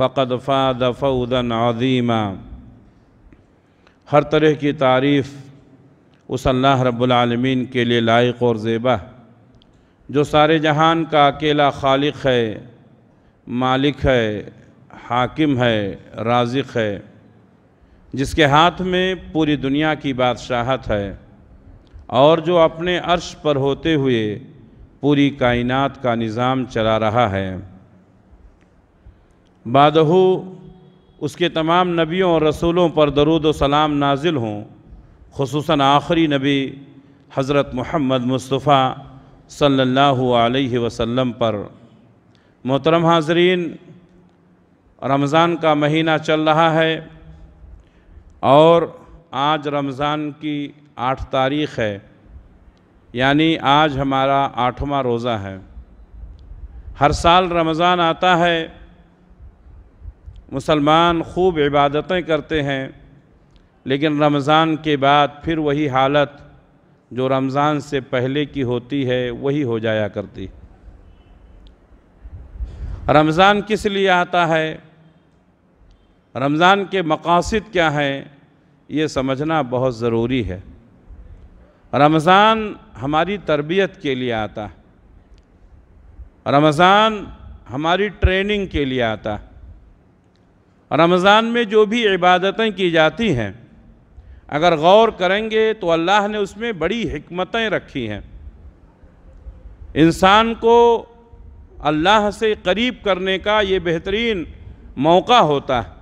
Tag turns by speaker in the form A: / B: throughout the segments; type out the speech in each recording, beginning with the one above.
A: فقد فاد فودا عظیما ہر طرح کی تعریف اس اللہ رب العالمین کے لیے لائق اور زیبہ جو سارے جہان کا اکیلا خالق ہے مالک ہے حاکم ہے رازق ہے جس کے ہاتھ میں پوری دنیا کی بادشاہت ہے اور جو اپنے عرش پر ہوتے ہوئے پوری کائنات کا نظام چلا رہا ہے بعدہو اس کے تمام نبیوں اور رسولوں پر درود و سلام نازل ہوں خصوصاً آخری نبی حضرت محمد مصطفیٰ صلی اللہ علیہ وسلم پر محترم حاضرین رمضان کا مہینہ چل رہا ہے اور آج رمضان کی آٹھ تاریخ ہے یعنی آج ہمارا آٹھواں روزہ ہے ہر سال رمضان آتا ہے مسلمان خوب عبادتیں کرتے ہیں لیکن رمضان کے بعد پھر وہی حالت جو رمضان سے پہلے کی ہوتی ہے وہی ہو جایا کرتی رمضان کس لیے آتا ہے رمضان کے مقاصد کیا ہیں یہ سمجھنا بہت ضروری ہے رمضان ہماری تربیت کے لیے آتا ہے رمضان ہماری ٹریننگ کے لیے آتا ہے رمضان میں جو بھی عبادتیں کی جاتی ہیں اگر غور کریں گے تو اللہ نے اس میں بڑی حکمتیں رکھی ہیں انسان کو اللہ سے قریب کرنے کا یہ بہترین موقع ہوتا ہے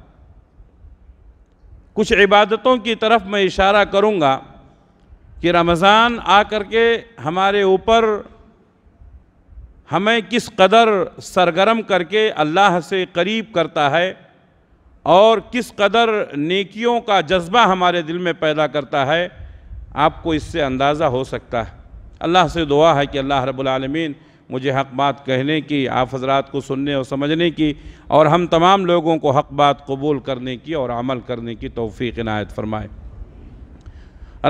A: کچھ عبادتوں کی طرف میں اشارہ کروں گا کہ رمضان آ کر کے ہمارے اوپر ہمیں کس قدر سرگرم کر کے اللہ سے قریب کرتا ہے اور کس قدر نیکیوں کا جذبہ ہمارے دل میں پیدا کرتا ہے آپ کو اس سے اندازہ ہو سکتا ہے اللہ سے دعا ہے کہ اللہ رب العالمین مجھے حق بات کہنے کی آپ حضرات کو سننے اور سمجھنے کی اور ہم تمام لوگوں کو حق بات قبول کرنے کی اور عمل کرنے کی توفیق عنایت فرمائے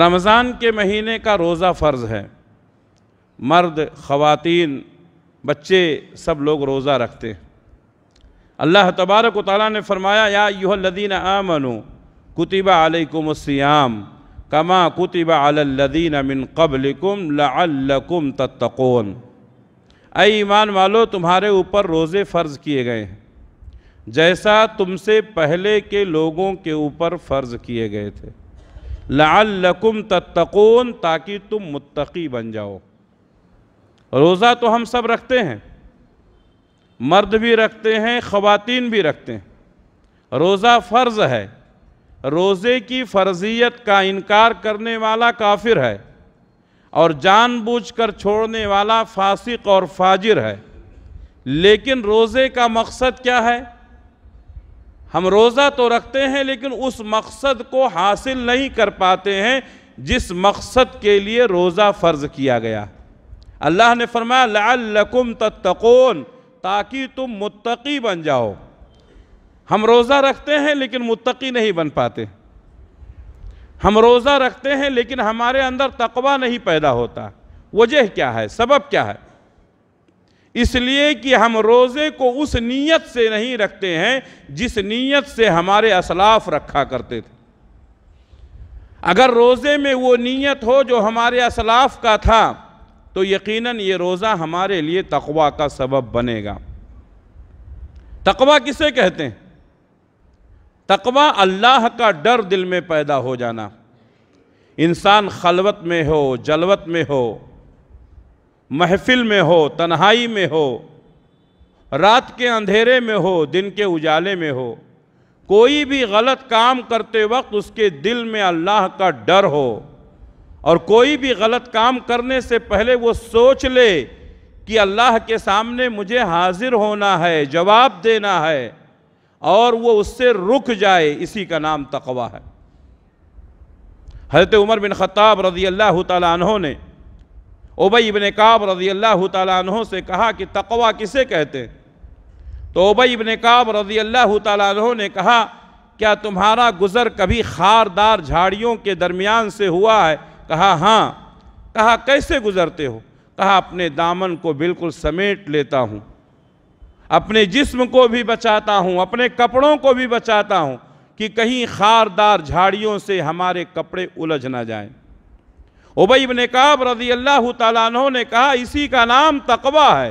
A: رمضان کے مہینے کا روزہ فرض ہے مرد خواتین بچے سب لوگ روزہ رکھتے ہیں اللہ تبارک و تعالیٰ نے فرمایا یا ایوہ الذین آمنو کتب علیکم السیام کما کتب علی الذین من قبلکم لعلکم تتقون اے ایمان والو تمہارے اوپر روزے فرض کیے گئے ہیں جیسا تم سے پہلے کے لوگوں کے اوپر فرض کیے گئے تھے لعلکم تتقون تاکہ تم متقی بن جاؤ روزہ تو ہم سب رکھتے ہیں مرد بھی رکھتے ہیں خواتین بھی رکھتے ہیں روزہ فرض ہے روزے کی فرضیت کا انکار کرنے والا کافر ہے اور جان بوجھ کر چھوڑنے والا فاسق اور فاجر ہے لیکن روزے کا مقصد کیا ہے ہم روزہ تو رکھتے ہیں لیکن اس مقصد کو حاصل نہیں کر پاتے ہیں جس مقصد کے لیے روزہ فرض کیا گیا اللہ نے فرمایا لَعَلَّكُمْ تتقون تاکہ تم متقی بن جاؤ ہم روزہ رکھتے ہیں لیکن متقی نہیں بن پاتے ہم روزہ رکھتے ہیں لیکن ہمارے اندر تقوی نہیں پیدا ہوتا وجہ کیا ہے سبب کیا ہے اس لیے کہ ہم روزے کو اس نیت سے نہیں رکھتے ہیں جس نیت سے ہمارے اسلاف رکھا کرتے تھے اگر روزے میں وہ نیت ہو جو ہمارے اسلاف کا تھا تو یقیناً یہ روزہ ہمارے لیے تقوی کا سبب بنے گا تقوی کسے کہتے ہیں تقوی اللہ کا ڈر دل میں پیدا ہو جانا انسان خلوت میں ہو جلوت میں ہو محفل میں ہو تنہائی میں ہو رات کے اندھیرے میں ہو دن کے اجالے میں ہو کوئی بھی غلط کام کرتے وقت اس کے دل میں اللہ کا ڈر ہو اور کوئی بھی غلط کام کرنے سے پہلے وہ سوچ لے کہ اللہ کے سامنے مجھے حاضر ہونا ہے جواب دینا ہے اور وہ اس سے رک جائے اسی کا نام تقوی ہے حضرت عمر بن خطاب رضی اللہ تعالیٰ عنہ نے اوبئی ابن قاب رضی اللہ تعالیٰ عنہ سے کہا کہ تقوی کسے کہتے ہیں تو اوبئی کعب رضی اللہ تعالیٰ عنہ نے کہا کیا تمہارا گزر کبھی خاردار جھاڑیوں کے درمیان سے ہوا ہے کہا ہاں کہا کیسے گزرتے ہو کہا اپنے دامن کو بالکل سمیٹ لیتا ہوں اپنے جسم کو بھی بچاتا ہوں اپنے کپڑوں کو بھی بچاتا ہوں کہ کہیں خاردار جھاڑیوں سے ہمارے کپڑے الجھ نہ جائیں عبی بن کعب رضی اللہ تعالیٰ عنہ نے کہا اسی کا نام تقوی ہے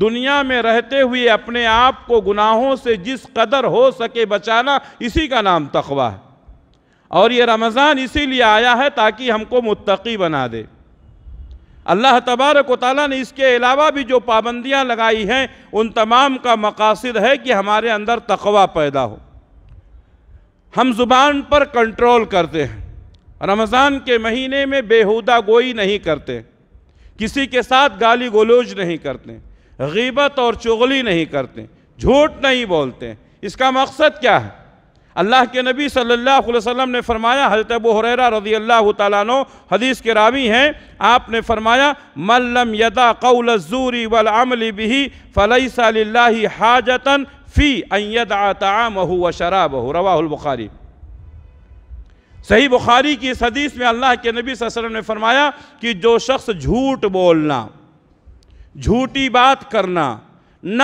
A: دنیا میں رہتے ہوئے اپنے آپ کو گناہوں سے جس قدر ہو سکے بچانا اسی کا نام تقوی ہے اور یہ رمضان اسی لیے آیا ہے تاکہ ہم کو متقی بنا دے اللہ تبارک و تعالیٰ نے اس کے علاوہ بھی جو پابندیاں لگائی ہیں ان تمام کا مقاصد ہے کہ ہمارے اندر تقوی پیدا ہو ہم زبان پر کنٹرول کرتے ہیں رمضان کے مہینے میں بےہودہ گوئی نہیں کرتے کسی کے ساتھ گالی گلوج نہیں کرتے غیبت اور چغلی نہیں کرتے جھوٹ نہیں بولتے اس کا مقصد کیا ہے اللہ کے نبی صلی اللہ علیہ وسلم نے فرمایا حضرت ابو حریرہ رضی اللہ تعالیٰ عنہ حدیث کے راوی ہیں آپ نے فرمایا يَدَا قَوْلَ قول وَالْعَمْلِ بِهِ فَلَيْسَ لِلَّهِ حَاجَةً فِي فی يَدْعَ تَعَامَهُ وَشَرَابَهُ رواہ البخاری صحیح بخاری کی اس حدیث میں اللہ کے نبی صلی اللہ علیہ وسلم نے فرمایا کہ جو شخص جھوٹ بولنا جھوٹی بات کرنا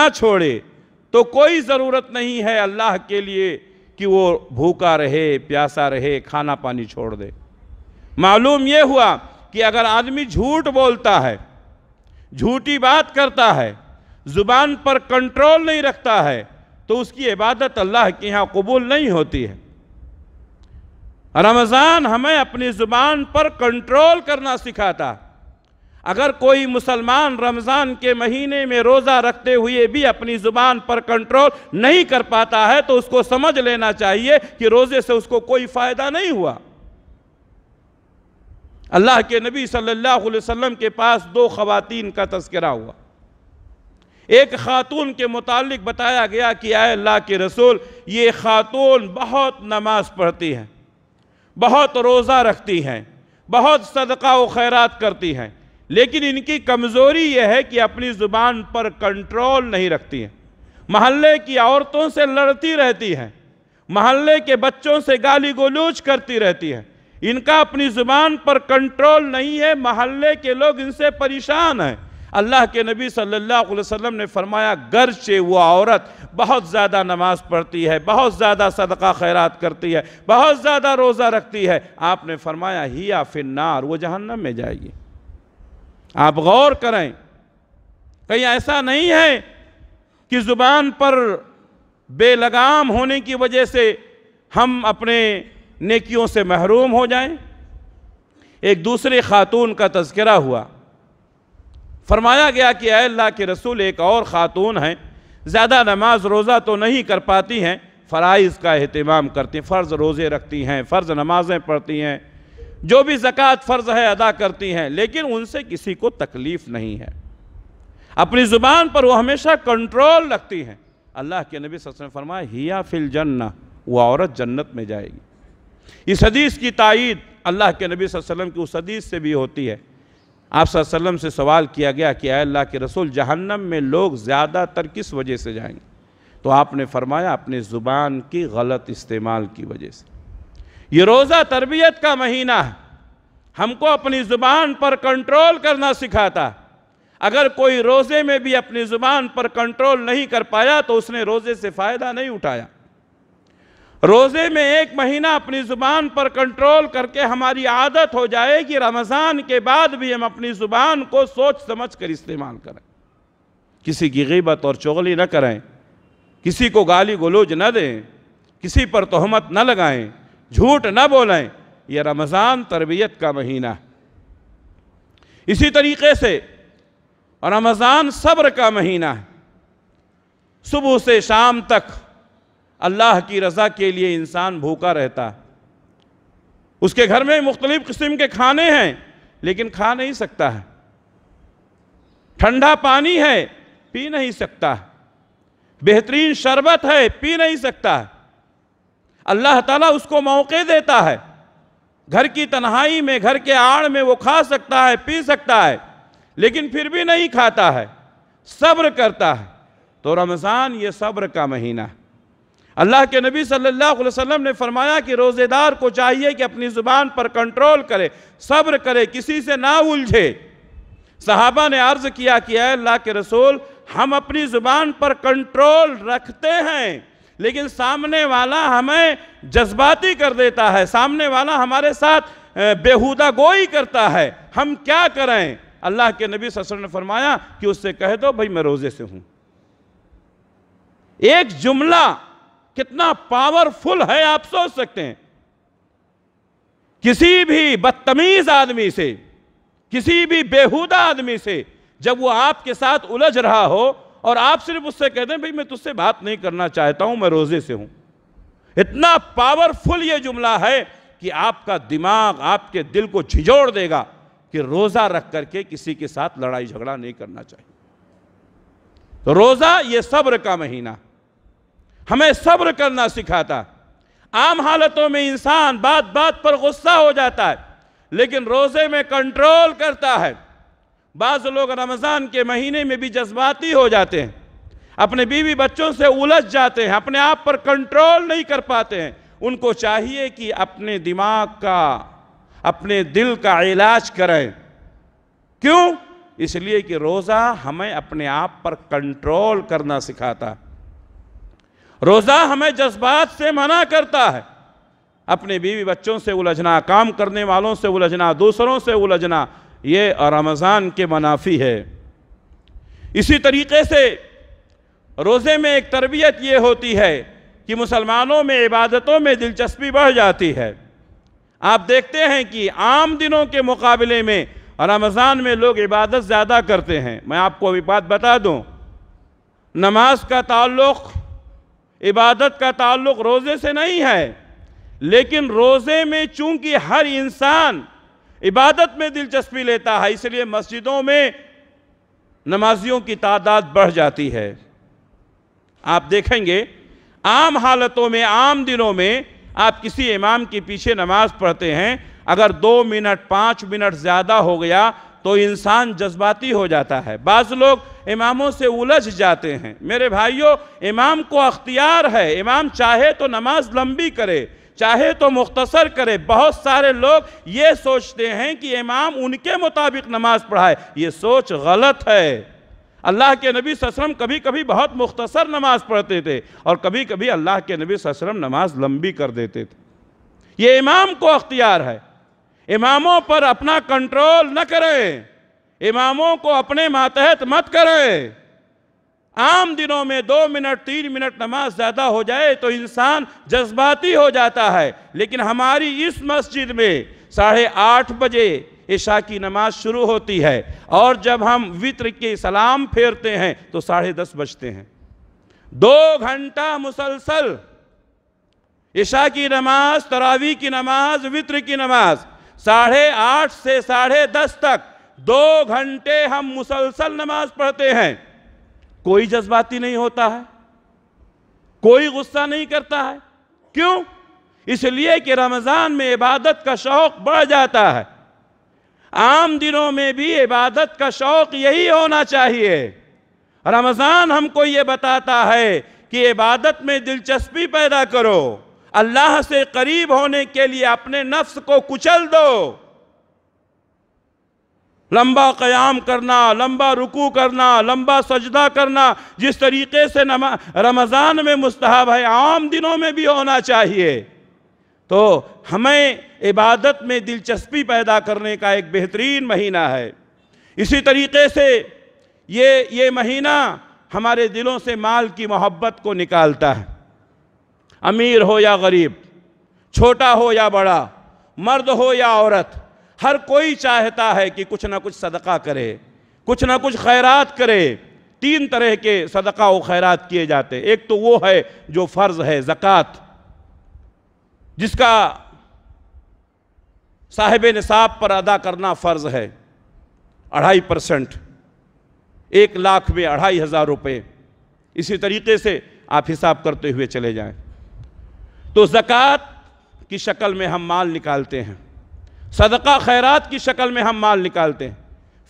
A: نہ چھوڑے تو کوئی ضرورت نہیں ہے اللہ کے لیے کہ وہ بھوکا رہے پیاسا رہے کھانا پانی چھوڑ دے معلوم یہ ہوا کہ اگر آدمی جھوٹ بولتا ہے جھوٹی بات کرتا ہے زبان پر کنٹرول نہیں رکھتا ہے تو اس کی عبادت اللہ کے یہاں قبول نہیں ہوتی ہے رمضان ہمیں اپنی زبان پر کنٹرول کرنا سکھاتا اگر کوئی مسلمان رمضان کے مہینے میں روزہ رکھتے ہوئے بھی اپنی زبان پر کنٹرول نہیں کر پاتا ہے تو اس کو سمجھ لینا چاہیے کہ روزے سے اس کو کوئی فائدہ نہیں ہوا اللہ کے نبی صلی اللہ علیہ وسلم کے پاس دو خواتین کا تذکرہ ہوا ایک خاتون کے متعلق بتایا گیا کہ اے اللہ کے رسول یہ خاتون بہت نماز پڑھتی ہیں بہت روزہ رکھتی ہیں بہت صدقہ و خیرات کرتی ہیں لیکن ان کی کمزوری یہ ہے کہ اپنی زبان پر کنٹرول نہیں رکھتی ہیں محلے کی عورتوں سے لڑتی رہتی ہیں محلے کے بچوں سے گالی گلوچ کرتی رہتی ہیں ان کا اپنی زبان پر کنٹرول نہیں ہے محلے کے لوگ ان سے پریشان ہیں اللہ کے نبی صلی اللہ علیہ وسلم نے فرمایا گرچہ وہ عورت بہت زیادہ نماز پڑھتی ہے بہت زیادہ صدقہ خیرات کرتی ہے بہت زیادہ روزہ رکھتی ہے آپ نے فرمایا ہی النار وہ جہنم میں جائے گی آپ غور کریں کہیں ایسا نہیں ہے کہ زبان پر بے لگام ہونے کی وجہ سے ہم اپنے نیکیوں سے محروم ہو جائیں ایک دوسرے خاتون کا تذکرہ ہوا فرمایا گیا کہ اے اللہ کے رسول ایک اور خاتون ہیں زیادہ نماز روزہ تو نہیں کر پاتی ہیں فرائض کا اہتمام کرتی ہیں فرض روزے رکھتی ہیں فرض نمازیں پڑھتی ہیں جو بھی زکاة فرض ہے ادا کرتی ہیں لیکن ان سے کسی کو تکلیف نہیں ہے اپنی زبان پر وہ ہمیشہ کنٹرول رکھتی ہیں اللہ کے نبی صلی اللہ علیہ وسلم فرمایا ہیا فی الجنہ وہ عورت جنت میں جائے گی اس حدیث کی تائید اللہ کے نبی صلی اللہ علیہ وسلم کی اس حدیث سے بھی ہوتی ہے آپ صلی اللہ علیہ وسلم سے سوال کیا گیا کہ اے اللہ کے رسول جہنم میں لوگ زیادہ تر کس وجہ سے جائیں گے تو آپ نے فرمایا اپنے زبان کی غلط استعمال کی وجہ سے یہ روزہ تربیت کا مہینہ ہے ہم کو اپنی زبان پر کنٹرول کرنا سکھاتا اگر کوئی روزے میں بھی اپنی زبان پر کنٹرول نہیں کر پایا تو اس نے روزے سے فائدہ نہیں اٹھایا روزے میں ایک مہینہ اپنی زبان پر کنٹرول کر کے ہماری عادت ہو جائے کہ رمضان کے بعد بھی ہم اپنی زبان کو سوچ سمجھ کر استعمال کریں کسی کی غیبت اور چغلی نہ کریں کسی کو گالی گلوج نہ دیں کسی پر تہمت نہ لگائیں جھوٹ نہ بولیں یہ رمضان تربیت کا مہینہ اسی طریقے سے رمضان صبر کا مہینہ ہے صبح سے شام تک اللہ کی رضا کے لیے انسان بھوکا رہتا اس کے گھر میں مختلف قسم کے کھانے ہیں لیکن کھا نہیں سکتا ہے ٹھنڈا پانی ہے پی نہیں سکتا ہے بہترین شربت ہے پی نہیں سکتا ہے اللہ تعالیٰ اس کو موقع دیتا ہے گھر کی تنہائی میں گھر کے آڑ میں وہ کھا سکتا ہے پی سکتا ہے لیکن پھر بھی نہیں کھاتا ہے صبر کرتا ہے تو رمضان یہ صبر کا مہینہ ہے اللہ کے نبی صلی اللہ علیہ وسلم نے فرمایا کہ روزے دار کو چاہیے کہ اپنی زبان پر کنٹرول کرے صبر کرے کسی سے نہ الجھے صحابہ نے عرض کیا کہ اے اللہ کے رسول ہم اپنی زبان پر کنٹرول رکھتے ہیں لیکن سامنے والا ہمیں جذباتی کر دیتا ہے سامنے والا ہمارے ساتھ بےہودہ گوئی کرتا ہے ہم کیا کریں اللہ کے نبی صلی اللہ علیہ وسلم نے فرمایا کہ اس سے کہہ دو بھائی میں روزے سے ہوں ایک جملہ کتنا پاورفل ہے آپ سوچ سکتے ہیں کسی بھی بدتمیز آدمی سے کسی بھی بےہودہ آدمی سے جب وہ آپ کے ساتھ الجھ رہا ہو اور آپ صرف اس سے کہہ دیں بھئی میں تجھ سے بات نہیں کرنا چاہتا ہوں میں روزے سے ہوں اتنا پاورفل یہ جملہ ہے کہ آپ کا دماغ آپ کے دل کو جھجوڑ دے گا کہ روزہ رکھ کر کے کسی کے ساتھ لڑائی جھگڑا نہیں کرنا چاہیے روزہ یہ صبر کا مہینہ ہمیں صبر کرنا سکھاتا عام حالتوں میں انسان بات بات پر غصہ ہو جاتا ہے لیکن روزے میں کنٹرول کرتا ہے بعض لوگ رمضان کے مہینے میں بھی جذباتی ہو جاتے ہیں اپنے بیوی بچوں سے الجھ جاتے ہیں اپنے آپ پر کنٹرول نہیں کر پاتے ہیں ان کو چاہیے کہ اپنے دماغ کا اپنے دل کا علاج کریں کیوں اس لیے کہ روزہ ہمیں اپنے آپ پر کنٹرول کرنا سکھاتا روزہ ہمیں جذبات سے منع کرتا ہے اپنے بیوی بچوں سے الجھنا کام کرنے والوں سے الجھنا دوسروں سے الجھنا یہ رمضان کے منافی ہے اسی طریقے سے روزے میں ایک تربیت یہ ہوتی ہے کہ مسلمانوں میں عبادتوں میں دلچسپی بڑھ جاتی ہے آپ دیکھتے ہیں کہ عام دنوں کے مقابلے میں رمضان میں لوگ عبادت زیادہ کرتے ہیں میں آپ کو ابھی بات بتا دوں نماز کا تعلق عبادت کا تعلق روزے سے نہیں ہے لیکن روزے میں چونکہ ہر انسان عبادت میں دلچسپی لیتا ہے اس لیے مسجدوں میں نمازیوں کی تعداد بڑھ جاتی ہے آپ دیکھیں گے عام حالتوں میں عام دنوں میں آپ کسی امام کے پیچھے نماز پڑھتے ہیں اگر دو منٹ پانچ منٹ زیادہ ہو گیا تو انسان جذباتی ہو جاتا ہے بعض لوگ اماموں سے الجھ جاتے ہیں میرے بھائیوں امام کو اختیار ہے امام چاہے تو نماز لمبی کرے چاہے تو مختصر کرے بہت سارے لوگ یہ سوچتے ہیں کہ امام ان کے مطابق نماز پڑھائے یہ سوچ غلط ہے اللہ کے نبی صلی اللہ علیہ وسلم کبھی کبھی بہت مختصر نماز پڑھتے تھے اور کبھی کبھی اللہ کے نبی صلی اللہ علیہ وسلم نماز لمبی کر دیتے تھے یہ امام کو اختیار ہے اماموں پر اپنا کنٹرول نہ کرے اماموں کو اپنے ماتحت مت کرے عام دنوں میں دو منٹ تین منٹ نماز زیادہ ہو جائے تو انسان جذباتی ہو جاتا ہے لیکن ہماری اس مسجد میں ساڑھے آٹھ بجے عشاء کی نماز شروع ہوتی ہے اور جب ہم وطر کے سلام پھیرتے ہیں تو ساڑھے دس بجتے ہیں دو گھنٹہ مسلسل عشاء کی نماز تراوی کی نماز وطر کی نماز ساڑھے آٹھ سے ساڑھے دس تک دو گھنٹے ہم مسلسل نماز پڑھتے ہیں کوئی جذباتی نہیں ہوتا ہے کوئی غصہ نہیں کرتا ہے کیوں اس لیے کہ رمضان میں عبادت کا شوق بڑھ جاتا ہے عام دنوں میں بھی عبادت کا شوق یہی ہونا چاہیے رمضان ہم کو یہ بتاتا ہے کہ عبادت میں دلچسپی پیدا کرو اللہ سے قریب ہونے کے لیے اپنے نفس کو کچل دو لمبا قیام کرنا لمبا رکو کرنا لمبا سجدہ کرنا جس طریقے سے رمضان میں مستحب ہے عام دنوں میں بھی ہونا چاہیے تو ہمیں عبادت میں دلچسپی پیدا کرنے کا ایک بہترین مہینہ ہے اسی طریقے سے یہ یہ مہینہ ہمارے دلوں سے مال کی محبت کو نکالتا ہے امیر ہو یا غریب چھوٹا ہو یا بڑا مرد ہو یا عورت ہر کوئی چاہتا ہے کہ کچھ نہ کچھ صدقہ کرے کچھ نہ کچھ خیرات کرے تین طرح کے صدقہ و خیرات کیے جاتے ایک تو وہ ہے جو فرض ہے زکوٰۃ جس کا صاحب نصاب پر ادا کرنا فرض ہے اڑھائی پرسنٹ ایک لاکھ میں اڑھائی ہزار روپے اسی طریقے سے آپ حساب کرتے ہوئے چلے جائیں تو زکوٰۃ کی شکل میں ہم مال نکالتے ہیں صدقہ خیرات کی شکل میں ہم مال نکالتے ہیں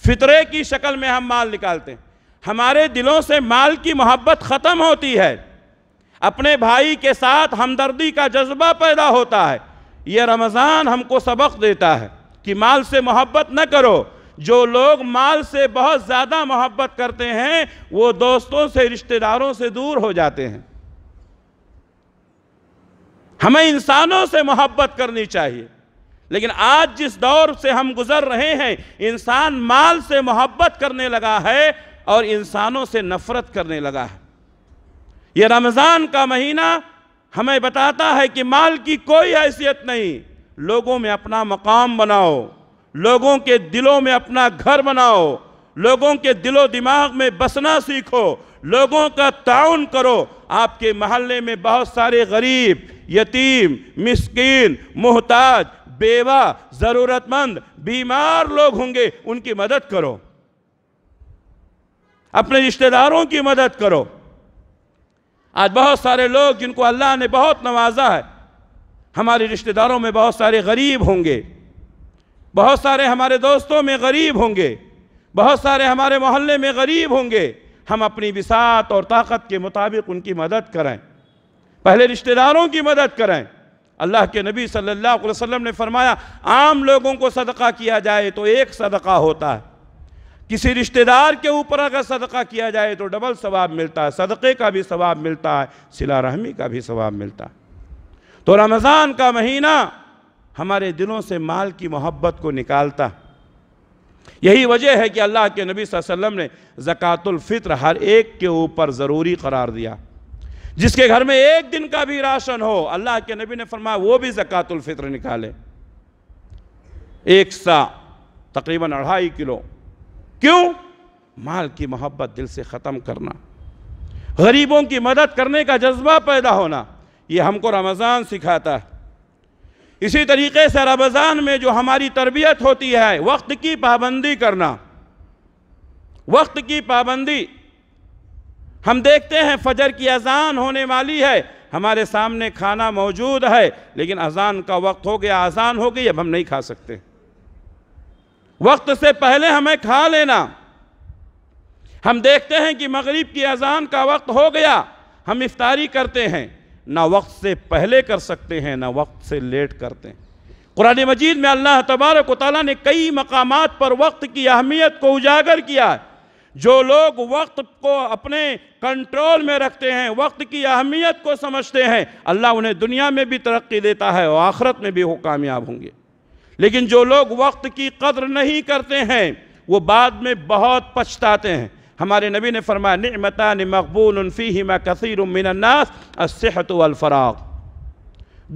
A: فطرے کی شکل میں ہم مال نکالتے ہیں ہمارے دلوں سے مال کی محبت ختم ہوتی ہے اپنے بھائی کے ساتھ ہمدردی کا جذبہ پیدا ہوتا ہے یہ رمضان ہم کو سبق دیتا ہے کہ مال سے محبت نہ کرو جو لوگ مال سے بہت زیادہ محبت کرتے ہیں وہ دوستوں سے رشتہ داروں سے دور ہو جاتے ہیں ہمیں انسانوں سے محبت کرنی چاہیے لیکن آج جس دور سے ہم گزر رہے ہیں انسان مال سے محبت کرنے لگا ہے اور انسانوں سے نفرت کرنے لگا ہے یہ رمضان کا مہینہ ہمیں بتاتا ہے کہ مال کی کوئی حیثیت نہیں لوگوں میں اپنا مقام بناؤ لوگوں کے دلوں میں اپنا گھر بناؤ لوگوں کے دل و دماغ میں بسنا سیکھو لوگوں کا تعاون کرو آپ کے محلے میں بہت سارے غریب یتیم مسکین محتاج بیوہ ضرورت مند بیمار لوگ ہوں گے ان کی مدد کرو اپنے رشتہ داروں کی مدد کرو آج بہت سارے لوگ جن کو اللہ نے بہت نوازا ہے ہمارے رشتہ داروں میں بہت سارے غریب ہوں گے بہت سارے ہمارے دوستوں میں غریب ہوں گے بہت سارے ہمارے محلے میں غریب ہوں گے ہم اپنی وساط اور طاقت کے مطابق ان کی مدد کریں پہلے رشتہ داروں کی مدد کریں اللہ کے نبی صلی اللہ علیہ وسلم نے فرمایا عام لوگوں کو صدقہ کیا جائے تو ایک صدقہ ہوتا ہے کسی رشتہ دار کے اوپر اگر صدقہ کیا جائے تو ڈبل ثواب ملتا ہے صدقے کا بھی ثواب ملتا ہے صلح رحمی کا بھی ثواب ملتا ہے تو رمضان کا مہینہ ہمارے دلوں سے مال کی محبت کو نکالتا یہی وجہ ہے کہ اللہ کے نبی صلی اللہ علیہ وسلم نے زکاة الفطر ہر ایک کے اوپر ضروری قرار دیا جس کے گھر میں ایک دن کا بھی راشن ہو اللہ کے نبی نے فرمایا وہ بھی زکاة الفطر نکالے ایک سا تقریباً اڑھائی کلو کیوں مال کی محبت دل سے ختم کرنا غریبوں کی مدد کرنے کا جذبہ پیدا ہونا یہ ہم کو رمضان سکھاتا ہے اسی طریقے سے رمضان میں جو ہماری تربیت ہوتی ہے وقت کی پابندی کرنا وقت کی پابندی ہم دیکھتے ہیں فجر کی اذان ہونے والی ہے ہمارے سامنے کھانا موجود ہے لیکن اذان کا وقت ہو گیا اذان ہو گئی اب ہم نہیں کھا سکتے وقت سے پہلے ہمیں کھا لینا ہم دیکھتے ہیں کہ مغرب کی اذان کا وقت ہو گیا ہم افطاری کرتے ہیں نہ وقت سے پہلے کر سکتے ہیں نہ وقت سے لیٹ کرتے ہیں قرآن مجید میں اللہ تبارک و تعالیٰ نے کئی مقامات پر وقت کی اہمیت کو اجاگر کیا ہے جو لوگ وقت کو اپنے کنٹرول میں رکھتے ہیں وقت کی اہمیت کو سمجھتے ہیں اللہ انہیں دنیا میں بھی ترقی دیتا ہے اور آخرت میں بھی وہ کامیاب ہوں گے لیکن جو لوگ وقت کی قدر نہیں کرتے ہیں وہ بعد میں بہت پچھتاتے ہیں ہمارے نبی نے فرمایا نعمتان مقبول فیہما کثیر من الناس الصحت والفراغ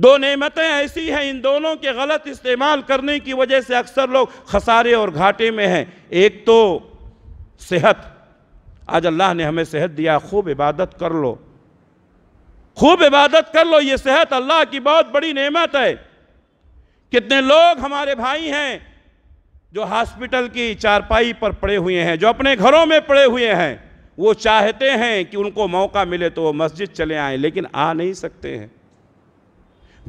A: دو نعمتیں ایسی ہیں ان دونوں کے غلط استعمال کرنے کی وجہ سے اکثر لوگ خسارے اور گھاٹے میں ہیں ایک تو صحت آج اللہ نے ہمیں صحت دیا خوب عبادت کر لو خوب عبادت کر لو یہ صحت اللہ کی بہت بڑی نعمت ہے کتنے لوگ ہمارے بھائی ہیں جو ہاسپٹل کی چارپائی پر پڑے ہوئے ہیں جو اپنے گھروں میں پڑے ہوئے ہیں وہ چاہتے ہیں کہ ان کو موقع ملے تو وہ مسجد چلے آئیں لیکن آ نہیں سکتے ہیں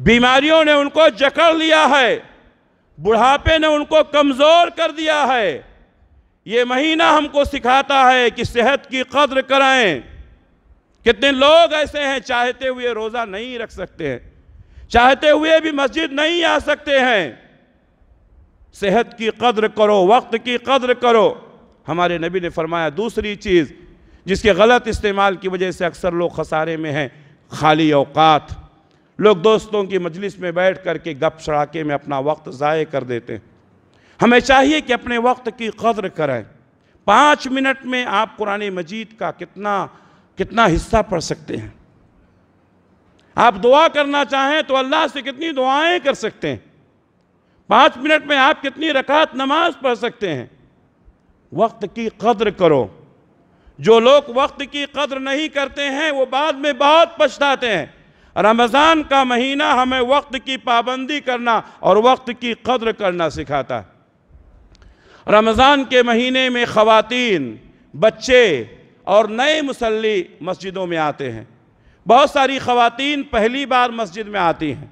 A: بیماریوں نے ان کو جکڑ لیا ہے بڑھاپے نے ان کو کمزور کر دیا ہے یہ مہینہ ہم کو سکھاتا ہے کہ صحت کی قدر کرائیں کتنے لوگ ایسے ہیں چاہتے ہوئے روزہ نہیں رکھ سکتے ہیں چاہتے ہوئے بھی مسجد نہیں آ سکتے ہیں صحت کی قدر کرو وقت کی قدر کرو ہمارے نبی نے فرمایا دوسری چیز جس کے غلط استعمال کی وجہ سے اکثر لوگ خسارے میں ہیں خالی اوقات لوگ دوستوں کی مجلس میں بیٹھ کر کے گپ شڑاکے میں اپنا وقت ضائع کر دیتے ہیں ہمیں چاہیے کہ اپنے وقت کی قدر کریں پانچ منٹ میں آپ قرآن مجید کا کتنا کتنا حصہ پڑھ سکتے ہیں آپ دعا کرنا چاہیں تو اللہ سے کتنی دعائیں کر سکتے ہیں پانچ منٹ میں آپ کتنی رکعت نماز پڑھ سکتے ہیں وقت کی قدر کرو جو لوگ وقت کی قدر نہیں کرتے ہیں وہ بعد میں بہت پچھتاتے ہیں رمضان کا مہینہ ہمیں وقت کی پابندی کرنا اور وقت کی قدر کرنا سکھاتا ہے رمضان کے مہینے میں خواتین بچے اور نئے مسلی مسجدوں میں آتے ہیں بہت ساری خواتین پہلی بار مسجد میں آتی ہیں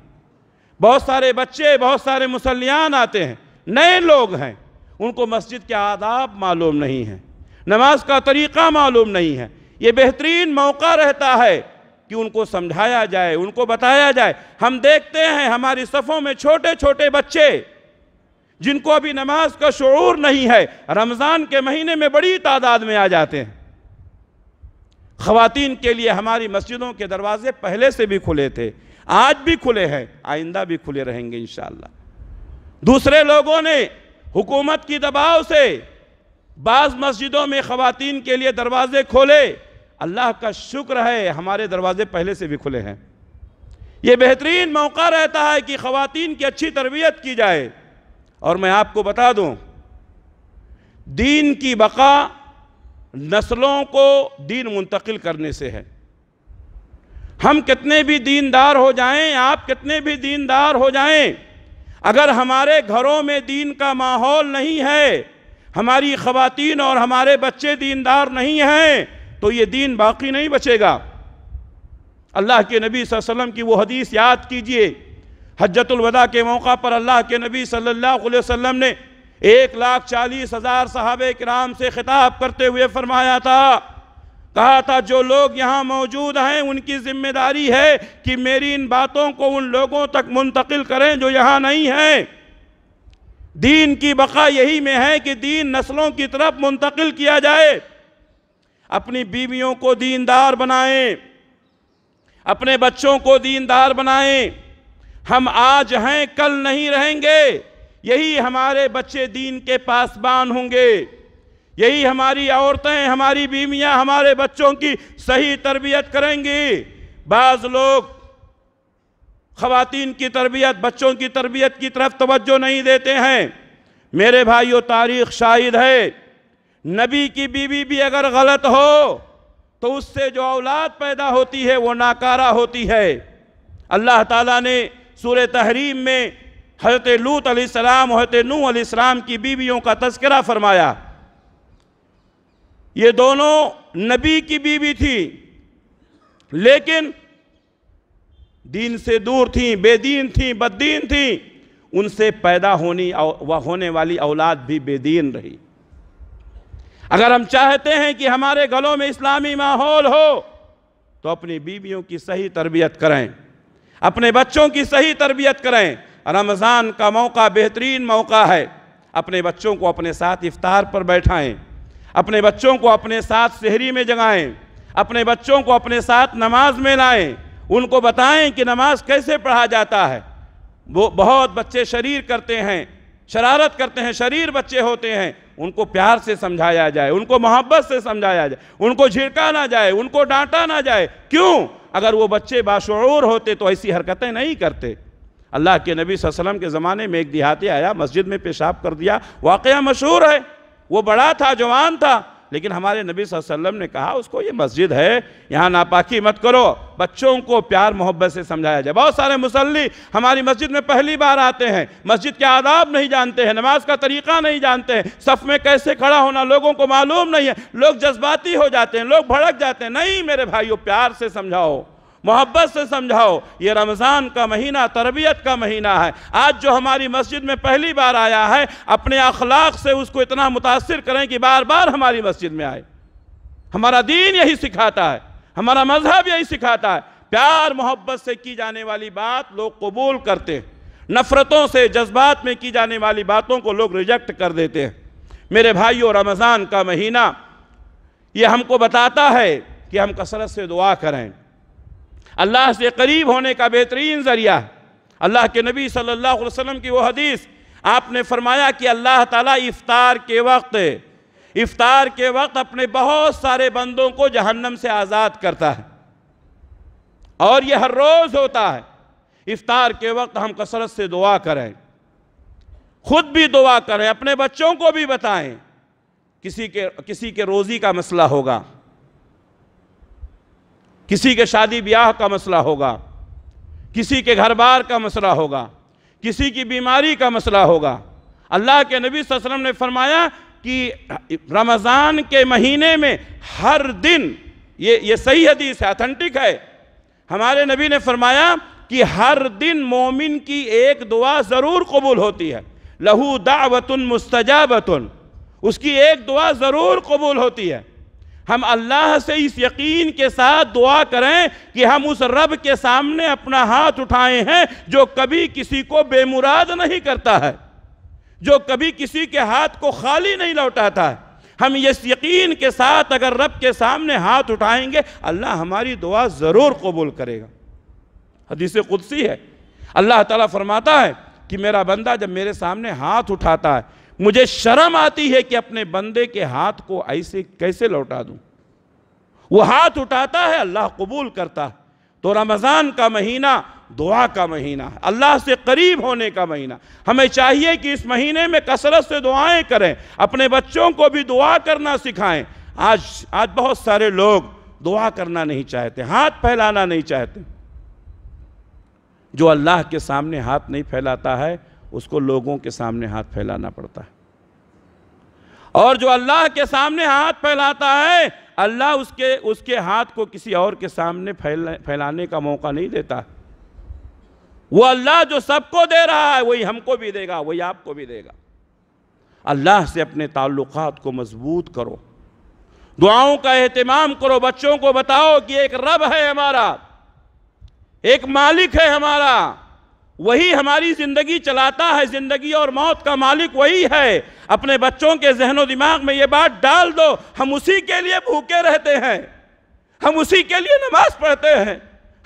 A: بہت سارے بچے بہت سارے مسلیان آتے ہیں نئے لوگ ہیں ان کو مسجد کے آداب معلوم نہیں ہیں نماز کا طریقہ معلوم نہیں ہے یہ بہترین موقع رہتا ہے کہ ان کو سمجھایا جائے ان کو بتایا جائے ہم دیکھتے ہیں ہماری صفوں میں چھوٹے چھوٹے بچے جن کو ابھی نماز کا شعور نہیں ہے رمضان کے مہینے میں بڑی تعداد میں آ جاتے ہیں خواتین کے لیے ہماری مسجدوں کے دروازے پہلے سے بھی کھلے تھے آج بھی کھلے ہیں آئندہ بھی کھلے رہیں گے انشاءاللہ دوسرے لوگوں نے حکومت کی دباؤ سے بعض مسجدوں میں خواتین کے لیے دروازے کھولے اللہ کا شکر ہے ہمارے دروازے پہلے سے بھی کھلے ہیں یہ بہترین موقع رہتا ہے کہ خواتین کی اچھی تربیت کی جائے اور میں آپ کو بتا دوں دین کی بقا نسلوں کو دین منتقل کرنے سے ہے ہم کتنے بھی دیندار ہو جائیں آپ کتنے بھی دیندار ہو جائیں اگر ہمارے گھروں میں دین کا ماحول نہیں ہے ہماری خواتین اور ہمارے بچے دیندار نہیں ہیں تو یہ دین باقی نہیں بچے گا اللہ کے نبی صلی اللہ علیہ وسلم کی وہ حدیث یاد کیجئے حجت الوداع کے موقع پر اللہ کے نبی صلی اللہ علیہ وسلم نے ایک لاکھ چالیس ہزار صحابہ کرام سے خطاب کرتے ہوئے فرمایا تھا کہا تھا جو لوگ یہاں موجود ہیں ان کی ذمہ داری ہے کہ میری ان باتوں کو ان لوگوں تک منتقل کریں جو یہاں نہیں ہیں دین کی بقا یہی میں ہے کہ دین نسلوں کی طرف منتقل کیا جائے اپنی بیویوں کو دیندار بنائیں اپنے بچوں کو دیندار بنائیں ہم آج ہیں کل نہیں رہیں گے یہی ہمارے بچے دین کے پاسبان ہوں گے یہی ہماری عورتیں ہماری بیویاں ہمارے بچوں کی صحیح تربیت کریں گی بعض لوگ خواتین کی تربیت بچوں کی تربیت کی طرف توجہ نہیں دیتے ہیں میرے بھائیو تاریخ شاہد ہے نبی کی بیوی بھی اگر غلط ہو تو اس سے جو اولاد پیدا ہوتی ہے وہ ناکارہ ہوتی ہے اللہ تعالیٰ نے سورہ تحریم میں حضرت لوت علیہ السلام حضرت نو علیہ السلام کی بیویوں کا تذکرہ فرمایا یہ دونوں نبی کی بیوی تھی لیکن دین سے دور تھیں بے دین تھیں بد دین تھیں ان سے پیدا ہونی ہونے والی اولاد بھی بے دین رہی اگر ہم چاہتے ہیں کہ ہمارے گلوں میں اسلامی ماحول ہو تو اپنی بیویوں کی صحیح تربیت کریں اپنے بچوں کی صحیح تربیت کریں رمضان کا موقع بہترین موقع ہے اپنے بچوں کو اپنے ساتھ افطار پر بیٹھائیں اپنے بچوں کو اپنے ساتھ سہری میں جگائیں اپنے بچوں کو اپنے ساتھ نماز میں لائیں ان کو بتائیں کہ نماز کیسے پڑھا جاتا ہے وہ بہت بچے شریر کرتے ہیں شرارت کرتے ہیں شریر بچے ہوتے ہیں ان کو پیار سے سمجھایا جائے ان کو محبت سے سمجھایا جائے ان کو جھڑکا نہ جائے ان کو ڈانٹا نہ جائے کیوں اگر وہ بچے باشعور ہوتے تو ایسی حرکتیں نہیں کرتے اللہ کے نبی صلی اللہ علیہ وسلم کے زمانے میں ایک دیہاتی آیا مسجد میں پیشاب کر دیا واقعہ مشہور ہے وہ بڑا تھا جوان تھا لیکن ہمارے نبی صلی اللہ علیہ وسلم نے کہا اس کو یہ مسجد ہے یہاں ناپاکی مت کرو بچوں کو پیار محبت سے سمجھایا جائے بہت سارے مسلی ہماری مسجد میں پہلی بار آتے ہیں مسجد کے آداب نہیں جانتے ہیں نماز کا طریقہ نہیں جانتے ہیں صف میں کیسے کھڑا ہونا لوگوں کو معلوم نہیں ہے لوگ جذباتی ہو جاتے ہیں لوگ بھڑک جاتے ہیں نہیں میرے بھائیو پیار سے سمجھاؤ محبت سے سمجھاؤ یہ رمضان کا مہینہ تربیت کا مہینہ ہے آج جو ہماری مسجد میں پہلی بار آیا ہے اپنے اخلاق سے اس کو اتنا متاثر کریں کہ بار بار ہماری مسجد میں آئے ہمارا دین یہی سکھاتا ہے ہمارا مذہب یہی سکھاتا ہے پیار محبت سے کی جانے والی بات لوگ قبول کرتے ہیں نفرتوں سے جذبات میں کی جانے والی باتوں کو لوگ ریجیکٹ کر دیتے ہیں میرے بھائیوں رمضان کا مہینہ یہ ہم کو بتاتا ہے کہ ہم کثرت سے دعا کریں اللہ سے قریب ہونے کا بہترین ذریعہ ہے اللہ کے نبی صلی اللہ علیہ وسلم کی وہ حدیث آپ نے فرمایا کہ اللہ تعالیٰ افطار کے وقت افطار کے وقت اپنے بہت سارے بندوں کو جہنم سے آزاد کرتا ہے اور یہ ہر روز ہوتا ہے افطار کے وقت ہم کثرت سے دعا کریں خود بھی دعا کریں اپنے بچوں کو بھی بتائیں کسی کے کسی کے روزی کا مسئلہ ہوگا کسی کے شادی بیاہ کا مسئلہ ہوگا کسی کے گھر بار کا مسئلہ ہوگا کسی کی بیماری کا مسئلہ ہوگا اللہ کے نبی صلی اللہ علیہ وسلم نے فرمایا کہ رمضان کے مہینے میں ہر دن یہ یہ صحیح حدیث ہے اتھنٹک ہے ہمارے نبی نے فرمایا کہ ہر دن مومن کی ایک دعا ضرور قبول ہوتی ہے لہو دعوت مستجابت اس کی ایک دعا ضرور قبول ہوتی ہے ہم اللہ سے اس یقین کے ساتھ دعا کریں کہ ہم اس رب کے سامنے اپنا ہاتھ اٹھائے ہیں جو کبھی کسی کو بے مراد نہیں کرتا ہے جو کبھی کسی کے ہاتھ کو خالی نہیں لوٹاتا ہے ہم اس یقین کے ساتھ اگر رب کے سامنے ہاتھ اٹھائیں گے اللہ ہماری دعا ضرور قبول کرے گا حدیث قدسی ہے اللہ تعالیٰ فرماتا ہے کہ میرا بندہ جب میرے سامنے ہاتھ اٹھاتا ہے مجھے شرم آتی ہے کہ اپنے بندے کے ہاتھ کو ایسے کیسے لوٹا دوں وہ ہاتھ اٹھاتا ہے اللہ قبول کرتا ہے تو رمضان کا مہینہ دعا کا مہینہ ہے اللہ سے قریب ہونے کا مہینہ ہمیں چاہیے کہ اس مہینے میں کثرت سے دعائیں کریں اپنے بچوں کو بھی دعا کرنا سکھائیں آج آج بہت سارے لوگ دعا کرنا نہیں چاہتے ہاتھ پھیلانا نہیں چاہتے جو اللہ کے سامنے ہاتھ نہیں پھیلاتا ہے اس کو لوگوں کے سامنے ہاتھ پھیلانا پڑتا ہے اور جو اللہ کے سامنے ہاتھ پھیلاتا ہے اللہ اس کے اس کے ہاتھ کو کسی اور کے سامنے پھیلانے کا موقع نہیں دیتا وہ اللہ جو سب کو دے رہا ہے وہی ہم کو بھی دے گا وہی آپ کو بھی دے گا اللہ سے اپنے تعلقات کو مضبوط کرو دعاؤں کا اہتمام کرو بچوں کو بتاؤ کہ ایک رب ہے ہمارا ایک مالک ہے ہمارا وہی ہماری زندگی چلاتا ہے زندگی اور موت کا مالک وہی ہے اپنے بچوں کے ذہن و دماغ میں یہ بات ڈال دو ہم اسی کے لیے بھوکے رہتے ہیں ہم اسی کے لیے نماز پڑھتے ہیں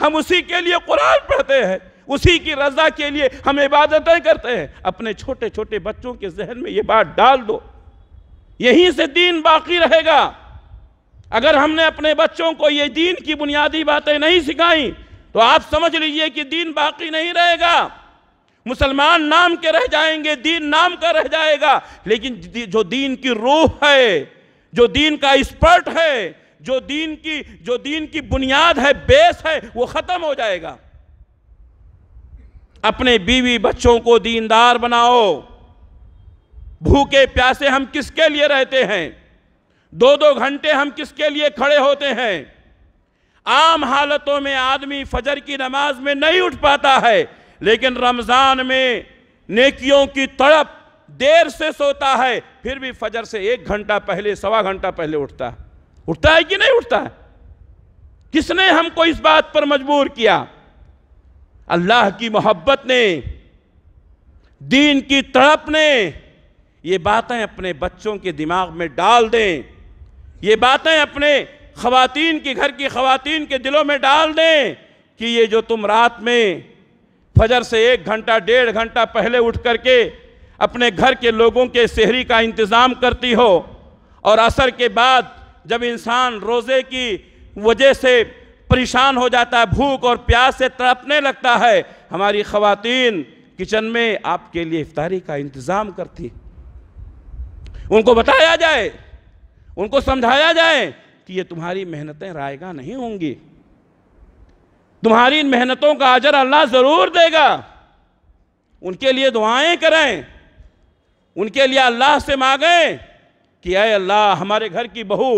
A: ہم اسی کے لیے قرآن پڑھتے ہیں اسی کی رضا کے لیے ہم عبادتیں کرتے ہیں اپنے چھوٹے چھوٹے بچوں کے ذہن میں یہ بات ڈال دو یہیں سے دین باقی رہے گا اگر ہم نے اپنے بچوں کو یہ دین کی بنیادی باتیں نہیں سکھائیں تو آپ سمجھ لیجئے کہ دین باقی نہیں رہے گا مسلمان نام کے رہ جائیں گے دین نام کا رہ جائے گا لیکن جو دین کی روح ہے جو دین کا اسپرٹ ہے جو دین کی جو دین کی بنیاد ہے بیس ہے وہ ختم ہو جائے گا اپنے بیوی بچوں کو دیندار بناؤ بھوکے پیاسے ہم کس کے لیے رہتے ہیں دو دو گھنٹے ہم کس کے لیے کھڑے ہوتے ہیں عام حالتوں میں آدمی فجر کی نماز میں نہیں اٹھ پاتا ہے لیکن رمضان میں نیکیوں کی تڑپ دیر سے سوتا ہے پھر بھی فجر سے ایک گھنٹہ پہلے سوا گھنٹہ پہلے اٹھتا ہے اٹھتا ہے کہ نہیں اٹھتا ہے کس نے ہم کو اس بات پر مجبور کیا اللہ کی محبت نے دین کی تڑپ نے یہ باتیں اپنے بچوں کے دماغ میں ڈال دیں یہ باتیں اپنے خواتین کی گھر کی خواتین کے دلوں میں ڈال دیں کہ یہ جو تم رات میں فجر سے ایک گھنٹہ ڈیڑھ گھنٹہ پہلے اٹھ کر کے اپنے گھر کے لوگوں کے سہری کا انتظام کرتی ہو اور عصر کے بعد جب انسان روزے کی وجہ سے پریشان ہو جاتا ہے بھوک اور پیاس سے تڑپنے لگتا ہے ہماری خواتین کچن میں آپ کے لیے افطاری کا انتظام کرتی ان کو بتایا جائے ان کو سمجھایا جائے کہ یہ تمہاری محنتیں رائے گا نہیں ہوں گی تمہاری ان محنتوں کا عجر اللہ ضرور دے گا ان کے لیے دعائیں کریں ان کے لیے اللہ سے مانگیں کہ اے اللہ ہمارے گھر کی بہو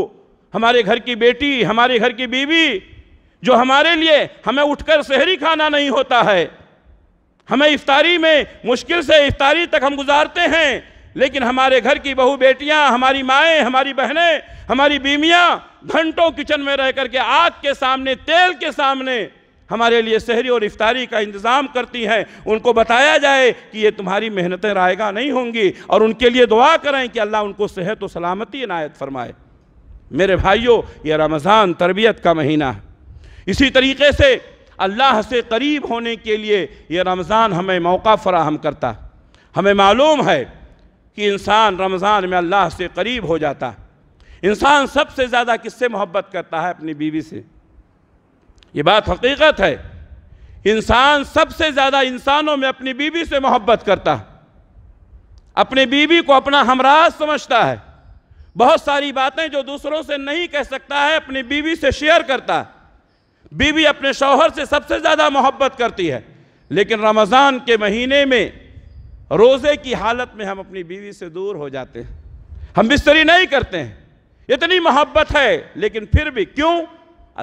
A: ہمارے گھر کی بیٹی ہمارے گھر کی بیوی جو ہمارے لیے ہمیں اٹھ کر سہری کھانا نہیں ہوتا ہے ہمیں افطاری میں مشکل سے افطاری تک ہم گزارتے ہیں لیکن ہمارے گھر کی بہو بیٹیاں ہماری مائیں ہماری بہنیں ہماری بیمیاں گھنٹوں کچن میں رہ کر کے آگ کے سامنے تیل کے سامنے ہمارے لیے سہری اور افطاری کا انتظام کرتی ہیں ان کو بتایا جائے کہ یہ تمہاری محنتیں رائگاہ نہیں ہوں گی اور ان کے لیے دعا کریں کہ اللہ ان کو صحت و سلامتی عنایت فرمائے میرے بھائیوں یہ رمضان تربیت کا مہینہ ہے اسی طریقے سے اللہ سے قریب ہونے کے لیے یہ رمضان ہمیں موقع فراہم کرتا ہمیں معلوم ہے کہ انسان رمضان میں اللہ سے قریب ہو جاتا ہے انسان سب سے زیادہ کس سے محبت کرتا ہے اپنی بیوی سے یہ بات حقیقت ہے انسان سب سے زیادہ انسانوں میں اپنی بیوی سے محبت کرتا ہے اپنی بیوی کو اپنا ہمراز سمجھتا ہے بہت ساری باتیں جو دوسروں سے نہیں کہہ سکتا ہے اپنی بیوی سے شیئر کرتا ہے بیوی اپنے شوہر سے سب سے زیادہ محبت کرتی ہے لیکن رمضان کے مہینے میں روزے کی حالت میں ہم اپنی بیوی سے دور ہو جاتے ہیں ہم بستری نہیں کرتے ہیں اتنی محبت ہے لیکن پھر بھی کیوں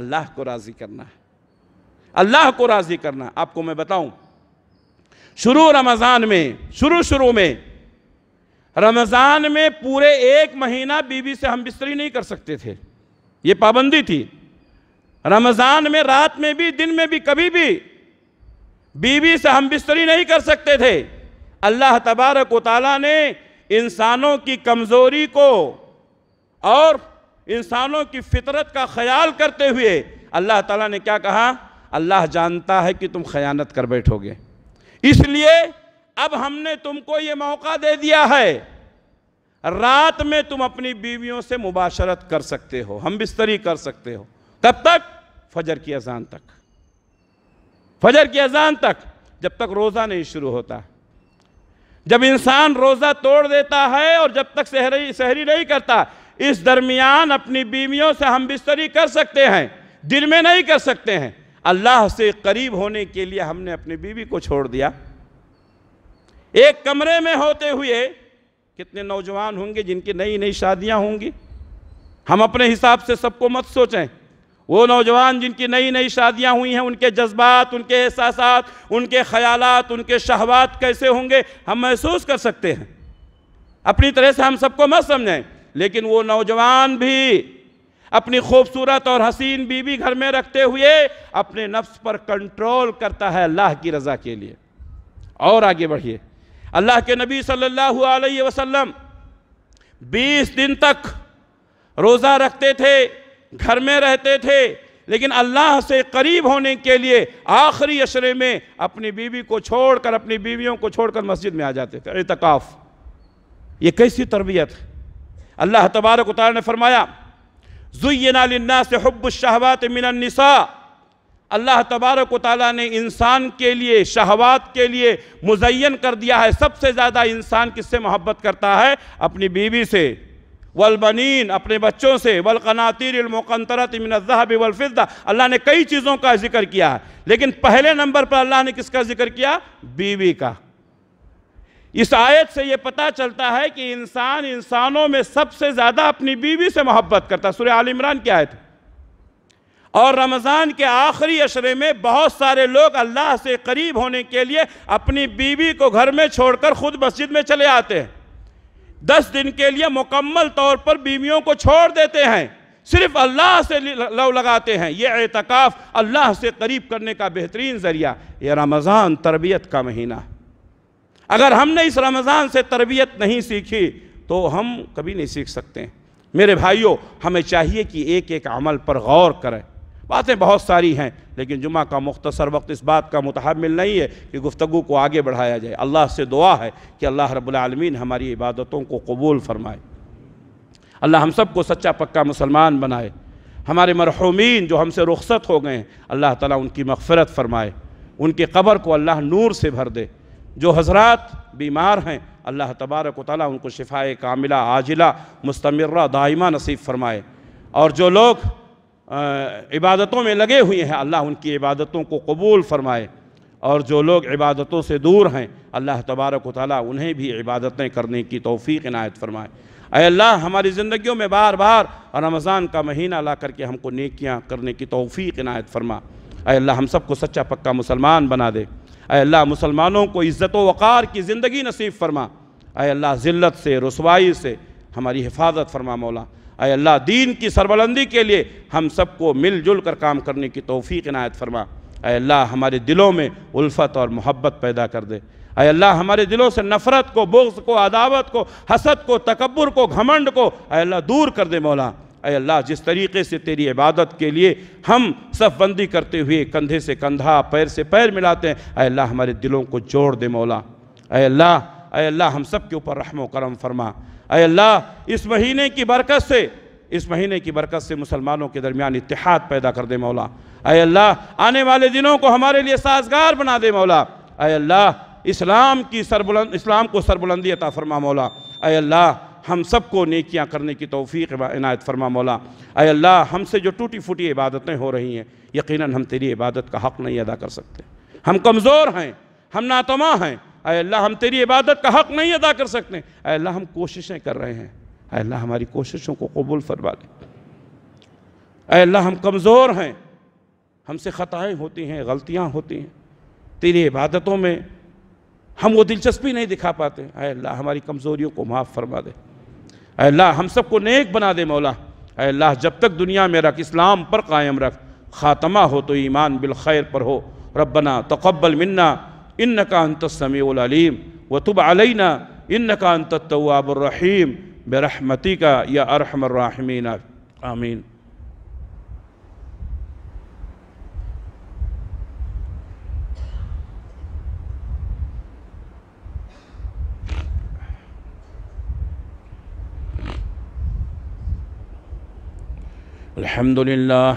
A: اللہ کو راضی کرنا ہے اللہ کو راضی کرنا آپ کو میں بتاؤں شروع رمضان میں شروع شروع میں رمضان میں پورے ایک مہینہ بیوی سے ہم بستری نہیں کر سکتے تھے یہ پابندی تھی رمضان میں رات میں بھی دن میں بھی کبھی بھی بیوی سے ہم بستری نہیں کر سکتے تھے اللہ تبارک و تعالیٰ نے انسانوں کی کمزوری کو اور انسانوں کی فطرت کا خیال کرتے ہوئے اللہ تعالیٰ نے کیا کہا اللہ جانتا ہے کہ تم خیانت کر بیٹھو گے اس لیے اب ہم نے تم کو یہ موقع دے دیا ہے رات میں تم اپنی بیویوں سے مباشرت کر سکتے ہو ہم بستری کر سکتے ہو تب تک فجر کی اذان تک فجر کی اذان تک جب تک روزہ نہیں شروع ہوتا جب انسان روزہ توڑ دیتا ہے اور جب تک سہری, سہری نہیں کرتا اس درمیان اپنی بیویوں سے ہم بستری کر سکتے ہیں دل میں نہیں کر سکتے ہیں اللہ سے قریب ہونے کے لیے ہم نے اپنی بیوی کو چھوڑ دیا ایک کمرے میں ہوتے ہوئے کتنے نوجوان ہوں گے جن کی نئی نئی شادیاں ہوں گی ہم اپنے حساب سے سب کو مت سوچیں وہ نوجوان جن کی نئی نئی شادیاں ہوئی ہیں ان کے جذبات ان کے احساسات ان کے خیالات ان کے شہوات کیسے ہوں گے ہم محسوس کر سکتے ہیں اپنی طرح سے ہم سب کو مت سمجھیں لیکن وہ نوجوان بھی اپنی خوبصورت اور حسین بیوی گھر میں رکھتے ہوئے اپنے نفس پر کنٹرول کرتا ہے اللہ کی رضا کے لیے اور آگے بڑھیے اللہ کے نبی صلی اللہ علیہ وسلم بیس دن تک روزہ رکھتے تھے گھر میں رہتے تھے لیکن اللہ سے قریب ہونے کے لیے آخری عشرے میں اپنی بیوی کو چھوڑ کر اپنی بیویوں کو چھوڑ کر مسجد میں آ جاتے تھے اعتقاف یہ کیسی تربیت اللہ تبارک و نے فرمایا زینا للناس حب الشہوات من النساء اللہ تبارک و تعالیٰ نے انسان کے لیے شہوات کے لیے مزین کر دیا ہے سب سے زیادہ انسان کس سے محبت کرتا ہے اپنی بیوی سے والبنین اپنے بچوں سے والقناطیر المقنطرت من الذہب والفضہ اللہ نے کئی چیزوں کا ذکر کیا ہے لیکن پہلے نمبر پر اللہ نے کس کا ذکر کیا بیوی کا اس آیت سے یہ پتہ چلتا ہے کہ انسان انسانوں میں سب سے زیادہ اپنی بیوی سے محبت کرتا ہے سورہ آل عمران کی آیت اور رمضان کے آخری عشرے میں بہت سارے لوگ اللہ سے قریب ہونے کے لیے اپنی بیوی کو گھر میں چھوڑ کر خود مسجد میں چلے آتے ہیں دس دن کے لیے مکمل طور پر بیویوں کو چھوڑ دیتے ہیں صرف اللہ سے لو لگاتے ہیں یہ اعتکاف اللہ سے قریب کرنے کا بہترین ذریعہ یہ رمضان تربیت کا مہینہ اگر ہم نے اس رمضان سے تربیت نہیں سیکھی تو ہم کبھی نہیں سیکھ سکتے میرے بھائیوں ہمیں چاہیے کہ ایک ایک عمل پر غور کریں باتیں بہت ساری ہیں لیکن جمعہ کا مختصر وقت اس بات کا متحمل نہیں ہے کہ گفتگو کو آگے بڑھایا جائے اللہ سے دعا ہے کہ اللہ رب العالمین ہماری عبادتوں کو قبول فرمائے اللہ ہم سب کو سچا پکا مسلمان بنائے ہمارے مرحومین جو ہم سے رخصت ہو گئے ہیں اللہ تعالیٰ ان کی مغفرت فرمائے ان کے قبر کو اللہ نور سے بھر دے جو حضرات بیمار ہیں اللہ تبارک و تعالیٰ ان کو شفائے کاملہ عاجلہ مستمرہ دائمہ نصیب فرمائے اور جو لوگ عبادتوں میں لگے ہوئے ہیں اللہ ان کی عبادتوں کو قبول فرمائے اور جو لوگ عبادتوں سے دور ہیں اللہ تبارک و تعالیٰ انہیں بھی عبادتیں کرنے کی توفیق عنایت فرمائے اے اللہ ہماری زندگیوں میں بار بار رمضان کا مہینہ لا کر کے ہم کو نیکیاں کرنے کی توفیق عنایت فرما اے اللہ ہم سب کو سچا پکا مسلمان بنا دے اے اللہ مسلمانوں کو عزت و وقار کی زندگی نصیب فرما اے اللہ ذلت سے رسوائی سے ہماری حفاظت فرما مولا اے اللہ دین کی سربلندی کے لیے ہم سب کو مل جل کر کام کرنے کی توفیق عنایت فرما اے اللہ ہمارے دلوں میں الفت اور محبت پیدا کر دے اے اللہ ہمارے دلوں سے نفرت کو بغض کو عداوت کو حسد کو تکبر کو گھمنڈ کو اے اللہ دور کر دے مولا اے اللہ جس طریقے سے تیری عبادت کے لیے ہم صف بندی کرتے ہوئے کندھے سے کندھا پیر سے پیر ملاتے ہیں اے اللہ ہمارے دلوں کو جوڑ دے مولا اے اللہ اے اللہ ہم سب کے اوپر رحم و کرم فرما اے اللہ اس مہینے کی برکت سے اس مہینے کی برکت سے مسلمانوں کے درمیان اتحاد پیدا کر دے مولا اے اللہ آنے والے دنوں کو ہمارے لیے سازگار بنا دے مولا اے اللہ اسلام کی سربلند اسلام کو سربلندی عطا فرما مولا اے اللہ ہم سب کو نیکیاں کرنے کی توفیق عنایت فرما مولا اے اللہ ہم سے جو ٹوٹی پھوٹی عبادتیں ہو رہی ہیں یقیناً ہم تیری عبادت کا حق نہیں ادا کر سکتے ہم کمزور ہیں ہم ناتما ہیں اے اللہ ہم تیری عبادت کا حق نہیں ادا کر سکتے اے اللہ ہم کوششیں کر رہے ہیں اے اللہ ہماری کوششوں کو قبول فرما دے اے اللہ ہم کمزور ہیں ہم سے خطائیں ہوتی ہیں غلطیاں ہوتی ہیں تیری عبادتوں میں ہم وہ دلچسپی نہیں دکھا پاتے اے اللہ ہماری کمزوریوں کو معاف فرما دے اے اللہ ہم سب کو نیک بنا دے مولا اے اللہ جب تک دنیا میں رکھ اسلام پر قائم رکھ خاتمہ ہو تو ایمان بالخیر پر ہو ربنا تقبل منا إنك أنت السميع العليم وتب علينا إنك أنت التواب الرحيم برحمتك يا أرحم الراحمين آمين الحمد لله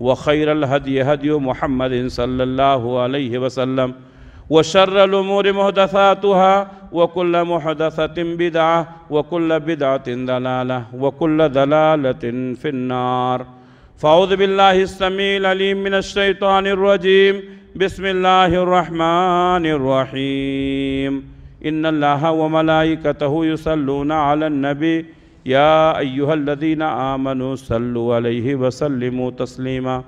A: وخير الهدي هدي محمد صلى الله عليه وسلم وشر الأمور محدثاتها وكل محدثة بدعة وكل بدعة دلالة وكل دلالة في النار فأعوذ بالله السميع العليم من الشيطان الرجيم بسم الله الرحمن الرحيم إن الله وملائكته يصلون على النبي يا أيها الذين آمنوا صلوا عليه وسلموا تسليما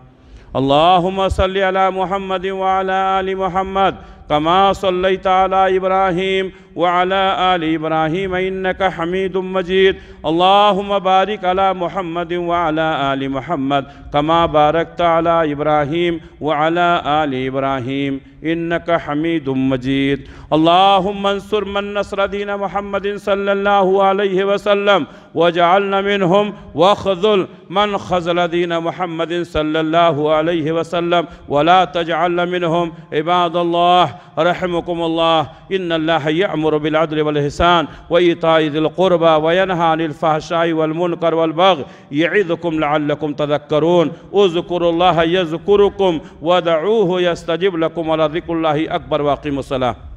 A: اللهم صل على محمد وعلى آل محمد كما صليت على إبراهيم وعلى آل إبراهيم إنك حميد مجيد اللهم بارك على محمد وعلى آل محمد كما باركت على إبراهيم وعلى آل إبراهيم إنك حميد مجيد اللهم انصر من نصر دين محمد صلى الله عليه وسلم وجعلنا منهم واخذل من خذل دين محمد صلى الله عليه وسلم ولا تجعلنا منهم عباد الله رحمكم الله إن الله يعمر يأمر بالعدل والإحسان وإيتاء ذي القربى وينهى عن الفحشاء والمنكر والبغي يعظكم لعلكم تذكرون اذكروا الله يذكركم ودعوه يستجب لكم ولذكر الله أكبر واقيموا الصلاة